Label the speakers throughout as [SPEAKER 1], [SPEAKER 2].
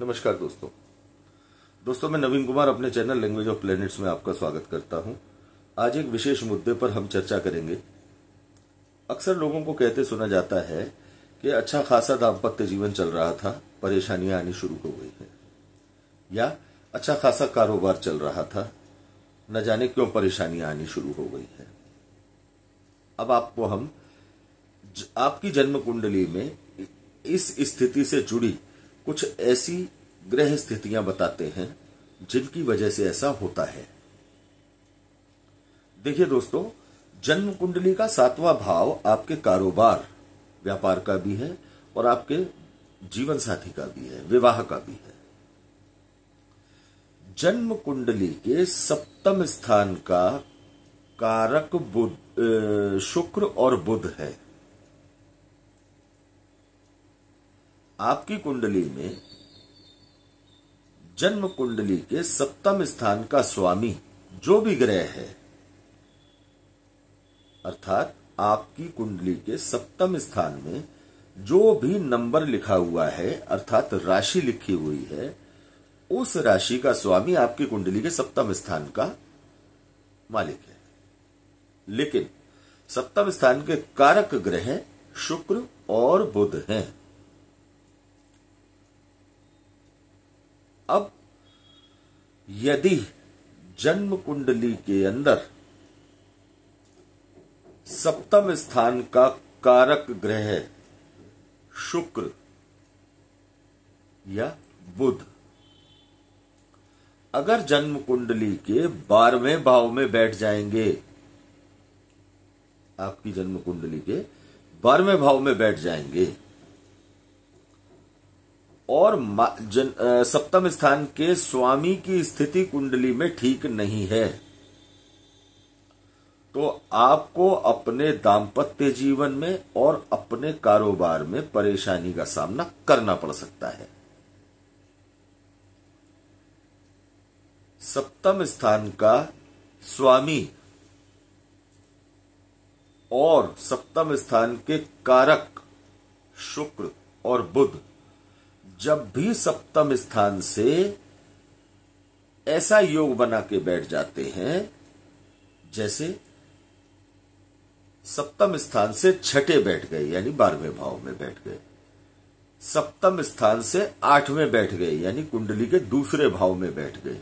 [SPEAKER 1] नमस्कार दोस्तों दोस्तों मैं नवीन कुमार अपने चैनल लैंग्वेज ऑफ प्लैनेट्स में आपका स्वागत करता हूं आज एक विशेष मुद्दे पर हम चर्चा करेंगे अक्सर लोगों को कहते सुना जाता है कि अच्छा खासा दाम्पत्य जीवन चल रहा था परेशानियां आनी शुरू हो गई हैं या अच्छा खासा कारोबार चल रहा था न जाने क्यों परेशानियां आनी शुरू हो गई है अब आपको हम आपकी जन्म कुंडली में इस स्थिति से जुड़ी कुछ ऐसी ग्रह स्थितियां बताते हैं जिनकी वजह से ऐसा होता है देखिए दोस्तों जन्म कुंडली का सातवां भाव आपके कारोबार व्यापार का भी है और आपके जीवन साथी का भी है विवाह का भी है जन्म कुंडली के सप्तम स्थान का कारक बुद्ध शुक्र और बुध है आपकी कुंडली में जन्म कुंडली के सप्तम स्थान का स्वामी जो भी ग्रह है अर्थात आपकी कुंडली के सप्तम स्थान में जो भी नंबर लिखा हुआ है अर्थात राशि लिखी हुई है उस राशि का स्वामी आपकी कुंडली के सप्तम स्थान का मालिक है लेकिन सप्तम स्थान के कारक ग्रह शुक्र और बुध हैं अब यदि जन्म कुंडली के अंदर सप्तम स्थान का कारक ग्रह शुक्र या बुध अगर जन्म कुंडली के बारहवें भाव में बैठ जाएंगे आपकी जन्म कुंडली के बारहवें भाव में बैठ जाएंगे और जन, सप्तम स्थान के स्वामी की स्थिति कुंडली में ठीक नहीं है तो आपको अपने दाम्पत्य जीवन में और अपने कारोबार में परेशानी का सामना करना पड़ सकता है सप्तम स्थान का स्वामी और सप्तम स्थान के कारक शुक्र और बुध जब भी सप्तम स्थान से ऐसा योग बना के बैठ जाते हैं जैसे सप्तम स्थान से छठे बैठ गए यानी बारहवें भाव में बैठ गए सप्तम स्थान से आठवें बैठ गए यानी कुंडली के दूसरे भाव में बैठ गए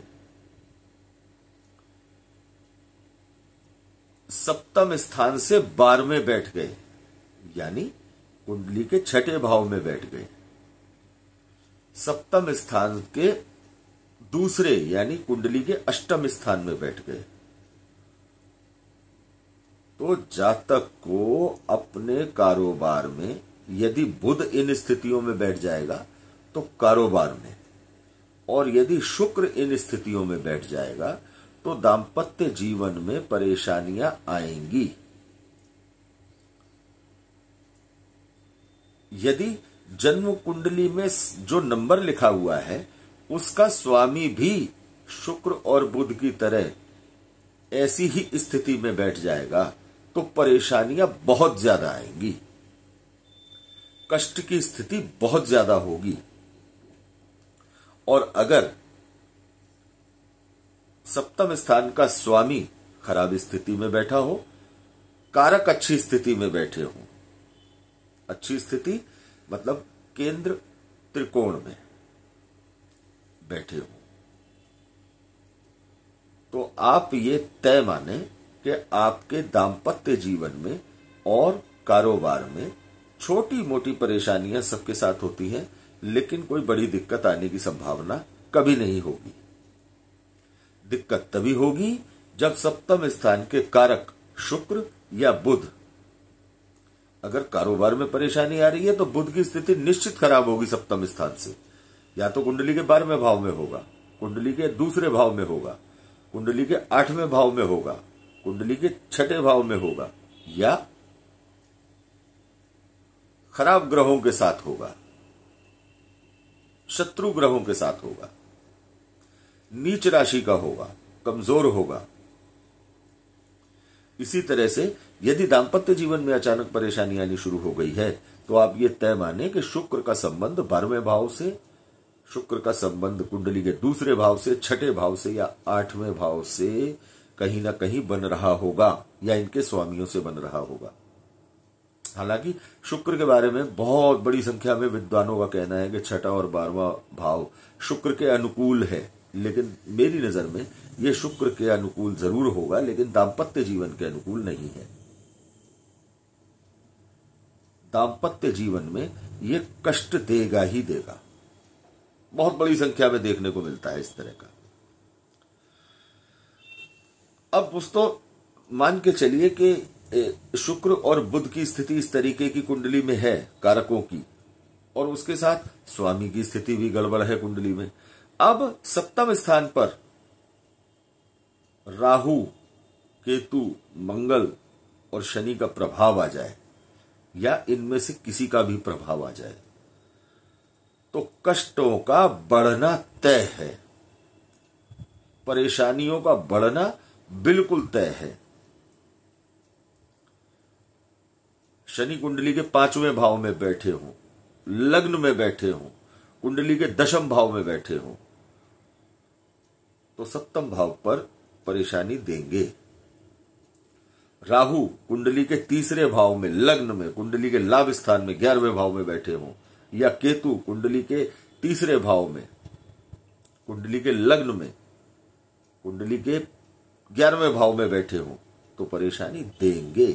[SPEAKER 1] सप्तम स्थान से बारहवें बैठ गए यानी कुंडली के छठे भाव में बैठ गए सप्तम स्थान के दूसरे यानी कुंडली के अष्टम स्थान में बैठ गए तो जातक को अपने कारोबार में यदि बुध इन स्थितियों में बैठ जाएगा तो कारोबार में और यदि शुक्र इन स्थितियों में बैठ जाएगा तो दाम्पत्य जीवन में परेशानियां आएंगी यदि जन्म कुंडली में जो नंबर लिखा हुआ है उसका स्वामी भी शुक्र और बुध की तरह ऐसी ही स्थिति में बैठ जाएगा तो परेशानियां बहुत ज्यादा आएंगी कष्ट की स्थिति बहुत ज्यादा होगी और अगर सप्तम स्थान का स्वामी खराब स्थिति में बैठा हो कारक अच्छी स्थिति में बैठे हो अच्छी स्थिति मतलब केंद्र त्रिकोण में बैठे हो तो आप ये तय माने कि आपके दाम्पत्य जीवन में और कारोबार में छोटी मोटी परेशानियां सबके साथ होती हैं लेकिन कोई बड़ी दिक्कत आने की संभावना कभी नहीं होगी दिक्कत तभी होगी जब सप्तम स्थान के कारक शुक्र या बुध अगर कारोबार में परेशानी आ रही है तो बुद्ध की स्थिति निश्चित खराब होगी सप्तम स्थान से या तो कुंडली के बारहवें भाव में होगा कुंडली के दूसरे भाव में होगा कुंडली के आठवें भाव में होगा कुंडली के छठे भाव में होगा या खराब ग्रहों के साथ होगा शत्रु ग्रहों के साथ होगा नीच राशि का होगा कमजोर होगा इसी तरह से यदि दाम्पत्य जीवन में अचानक परेशानी आनी शुरू हो गई है तो आप ये तय माने कि शुक्र का संबंध बारहवें भाव से शुक्र का संबंध कुंडली के दूसरे भाव से छठे भाव से या आठवें भाव से कहीं ना कहीं बन रहा होगा या इनके स्वामियों से बन रहा होगा हालांकि शुक्र के बारे में बहुत बड़ी संख्या में विद्वानों का कहना है कि छठा और बारहवा भाव शुक्र के अनुकूल है लेकिन मेरी नजर में ये शुक्र के अनुकूल जरूर होगा लेकिन दाम्पत्य जीवन के अनुकूल नहीं है दाम्पत्य जीवन में ये कष्ट देगा ही देगा बहुत बड़ी संख्या में देखने को मिलता है इस तरह का अब दोस्तों मान के चलिए कि शुक्र और बुद्ध की स्थिति इस तरीके की कुंडली में है कारकों की और उसके साथ स्वामी की स्थिति भी गड़बड़ है कुंडली में अब सप्तम स्थान पर राहु केतु मंगल और शनि का प्रभाव आ जाए या इनमें से किसी का भी प्रभाव आ जाए तो कष्टों का बढ़ना तय है परेशानियों का बढ़ना बिल्कुल तय है शनि कुंडली के पांचवें भाव में बैठे हों लग्न में बैठे हों कुंडली के दशम भाव में बैठे हों तो सप्तम भाव पर परेशानी देंगे राहु कुंडली के तीसरे भाव में लग्न में कुंडली के लाभ स्थान में ग्यारहवें भाव में बैठे हों या केतु कुंडली के तीसरे भाव में कुंडली के लग्न में कुंडली के ग्यारहवें भाव में बैठे हों तो परेशानी देंगे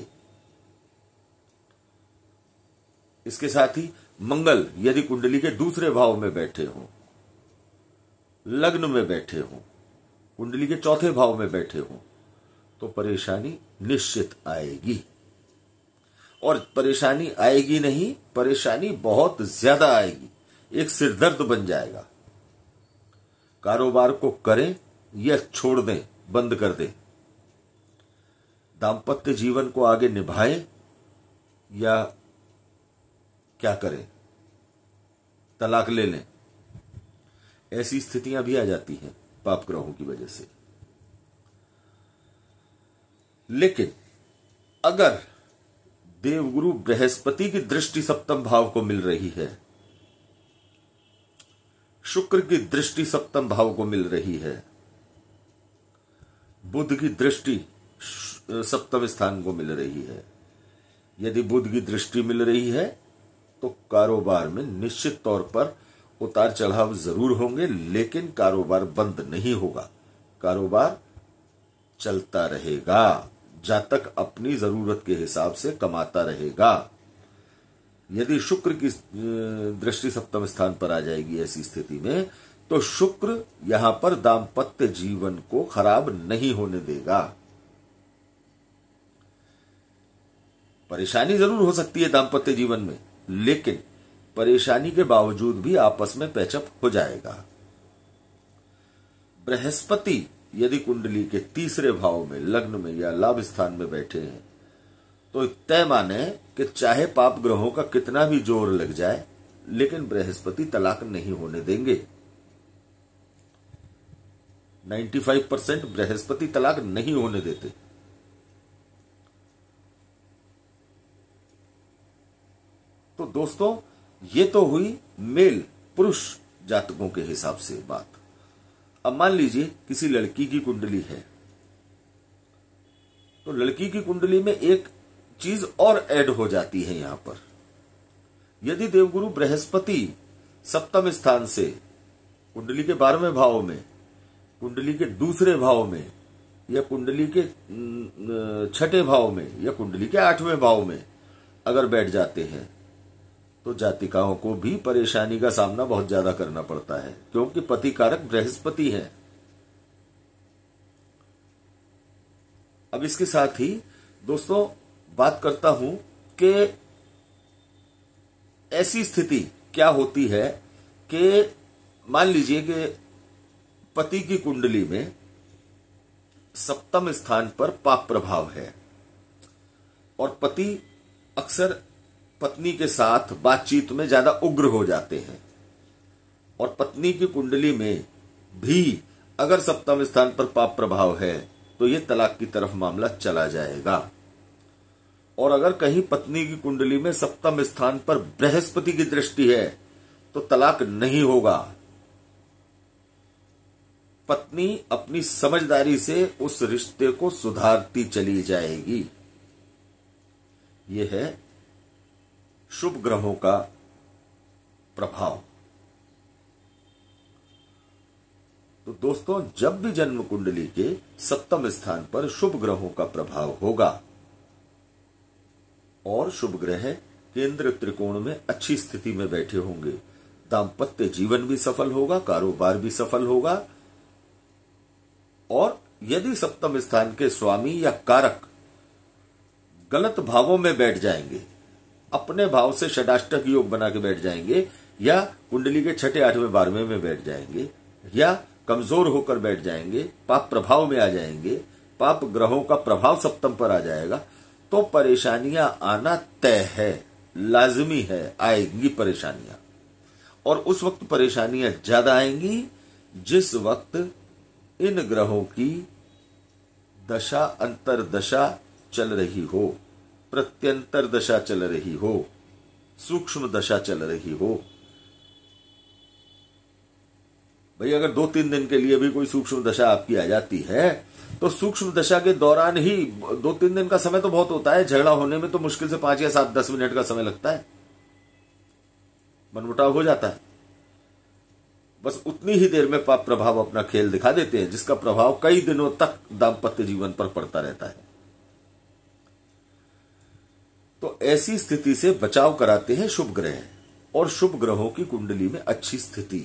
[SPEAKER 1] इसके साथ ही मंगल यदि कुंडली के दूसरे भाव में बैठे हों लग्न में बैठे हों कुंडली के चौथे भाव में बैठे हों तो परेशानी निश्चित आएगी और परेशानी आएगी नहीं परेशानी बहुत ज्यादा आएगी एक सिरदर्द बन जाएगा कारोबार को करें या छोड़ दें बंद कर दें दाम्पत्य जीवन को आगे निभाएं या क्या करें तलाक ले लें ऐसी स्थितियां भी आ जाती हैं पाप ग्रहों की वजह से लेकिन अगर देवगुरु बृहस्पति की दृष्टि सप्तम भाव को मिल रही है शुक्र की दृष्टि सप्तम भाव को मिल रही है बुद्ध की दृष्टि सप्तम स्थान को मिल रही है यदि बुद्ध की दृष्टि मिल रही है तो कारोबार में निश्चित तौर पर उतार चढ़ाव जरूर होंगे लेकिन कारोबार बंद नहीं होगा कारोबार चलता रहेगा जातक अपनी जरूरत के हिसाब से कमाता रहेगा यदि शुक्र की दृष्टि सप्तम स्थान पर आ जाएगी ऐसी स्थिति में तो शुक्र यहां पर दाम्पत्य जीवन को खराब नहीं होने देगा परेशानी जरूर हो सकती है दाम्पत्य जीवन में लेकिन परेशानी के बावजूद भी आपस में पैचअप हो जाएगा बृहस्पति यदि कुंडली के तीसरे भाव में लग्न में या लाभ स्थान में बैठे हैं तो तय माने कि चाहे पाप ग्रहों का कितना भी जोर लग जाए लेकिन बृहस्पति तलाक नहीं होने देंगे 95 परसेंट बृहस्पति तलाक नहीं होने देते तो दोस्तों ये तो हुई मेल पुरुष जातकों के हिसाब से बात अब मान लीजिए किसी लड़की की कुंडली है तो लड़की की कुंडली में एक चीज और ऐड हो जाती है यहां पर यदि देवगुरु बृहस्पति सप्तम स्थान से कुंडली के बारहवें भाव में कुंडली के दूसरे भाव में या कुंडली के छठे भाव में या कुंडली के आठवें भाव में अगर बैठ जाते हैं तो जातिकाओं को भी परेशानी का सामना बहुत ज्यादा करना पड़ता है क्योंकि पति कारक बृहस्पति है अब इसके साथ ही दोस्तों बात करता हूं कि ऐसी स्थिति क्या होती है कि मान लीजिए कि पति की कुंडली में सप्तम स्थान पर पाप प्रभाव है और पति अक्सर पत्नी के साथ बातचीत में ज्यादा उग्र हो जाते हैं और पत्नी की कुंडली में भी अगर सप्तम स्थान पर पाप प्रभाव है तो ये तलाक की तरफ मामला चला जाएगा और अगर कहीं पत्नी की कुंडली में सप्तम स्थान पर बृहस्पति की दृष्टि है तो तलाक नहीं होगा पत्नी अपनी समझदारी से उस रिश्ते को सुधारती चली जाएगी यह है शुभ ग्रहों का प्रभाव तो दोस्तों जब भी जन्म कुंडली के सप्तम स्थान पर शुभ ग्रहों का प्रभाव होगा और शुभ ग्रह केंद्र त्रिकोण में अच्छी स्थिति में बैठे होंगे दाम्पत्य जीवन भी सफल होगा कारोबार भी सफल होगा और यदि सप्तम स्थान के स्वामी या कारक गलत भावों में बैठ जाएंगे अपने भाव से षडाष्टक योग बना के बैठ जाएंगे या कुंडली के छठे आठवें बारहवें में बैठ जाएंगे या कमजोर होकर बैठ जाएंगे पाप प्रभाव में आ जाएंगे पाप ग्रहों का प्रभाव सप्तम पर आ जाएगा तो परेशानियां आना तय है लाजमी है आएगी परेशानियां और उस वक्त परेशानियां ज्यादा आएंगी जिस वक्त इन ग्रहों की दशा अंतरदशा चल रही हो प्रत्यंतर दशा चल रही हो सूक्ष्म दशा चल रही हो भाई अगर दो तीन दिन के लिए भी कोई सूक्ष्म दशा आपकी आ जाती है तो सूक्ष्म दशा के दौरान ही दो तीन दिन का समय तो बहुत होता है झगड़ा होने में तो मुश्किल से पांच या सात दस मिनट का समय लगता है मनमुटाव हो जाता है बस उतनी ही देर में पाप प्रभाव अपना खेल दिखा देते हैं जिसका प्रभाव कई दिनों तक दाम्पत्य जीवन पर पड़ता रहता है तो ऐसी स्थिति से बचाव कराते हैं शुभ ग्रह और शुभ ग्रहों की कुंडली में अच्छी स्थिति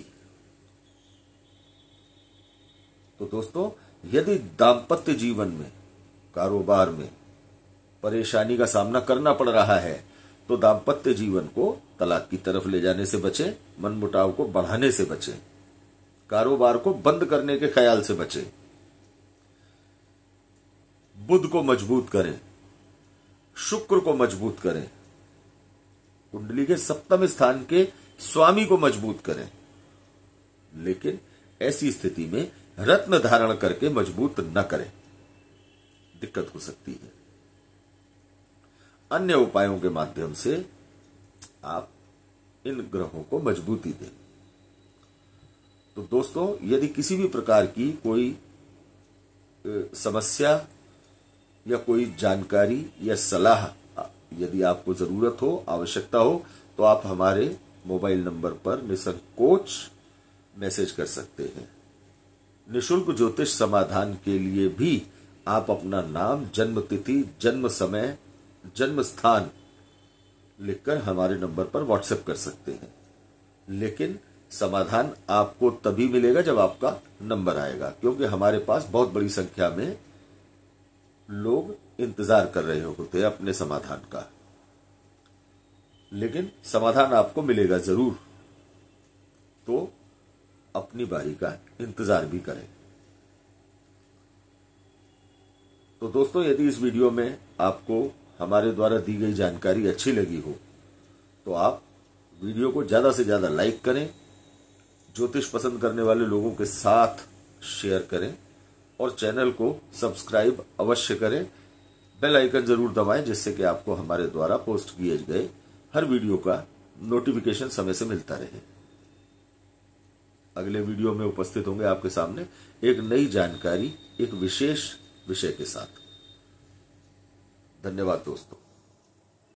[SPEAKER 1] तो दोस्तों यदि दाम्पत्य जीवन में कारोबार में परेशानी का सामना करना पड़ रहा है तो दाम्पत्य जीवन को तलाक की तरफ ले जाने से बचें मनमुटाव को बढ़ाने से बचें कारोबार को बंद करने के ख्याल से बचें बुद्ध को मजबूत करें शुक्र को मजबूत करें कुंडली के सप्तम स्थान के स्वामी को मजबूत करें लेकिन ऐसी स्थिति में रत्न धारण करके मजबूत न करें दिक्कत हो सकती है अन्य उपायों के माध्यम से आप इन ग्रहों को मजबूती दें तो दोस्तों यदि किसी भी प्रकार की कोई समस्या या कोई जानकारी या सलाह यदि आपको ज़रूरत हो आवश्यकता हो तो आप हमारे मोबाइल नंबर पर निसंकोच मैसेज कर सकते हैं निशुल्क ज्योतिष समाधान के लिए भी आप अपना नाम जन्म तिथि जन्म समय जन्म स्थान लिखकर हमारे नंबर पर व्हाट्सएप कर सकते हैं लेकिन समाधान आपको तभी मिलेगा जब आपका नंबर आएगा क्योंकि हमारे पास बहुत बड़ी संख्या में लोग इंतजार कर रहे होते अपने समाधान का लेकिन समाधान आपको मिलेगा जरूर तो अपनी बारी का इंतजार भी करें तो दोस्तों यदि इस वीडियो में आपको हमारे द्वारा दी गई जानकारी अच्छी लगी हो तो आप वीडियो को ज़्यादा से ज़्यादा लाइक करें ज्योतिष पसंद करने वाले लोगों के साथ शेयर करें और चैनल को सब्सक्राइब अवश्य करें बेल आइकन जरूर दबाएं जिससे कि आपको हमारे द्वारा पोस्ट किए गए हर वीडियो का नोटिफिकेशन समय से मिलता रहे अगले वीडियो में उपस्थित होंगे आपके सामने एक नई जानकारी एक विशेष विषय के साथ धन्यवाद दोस्तों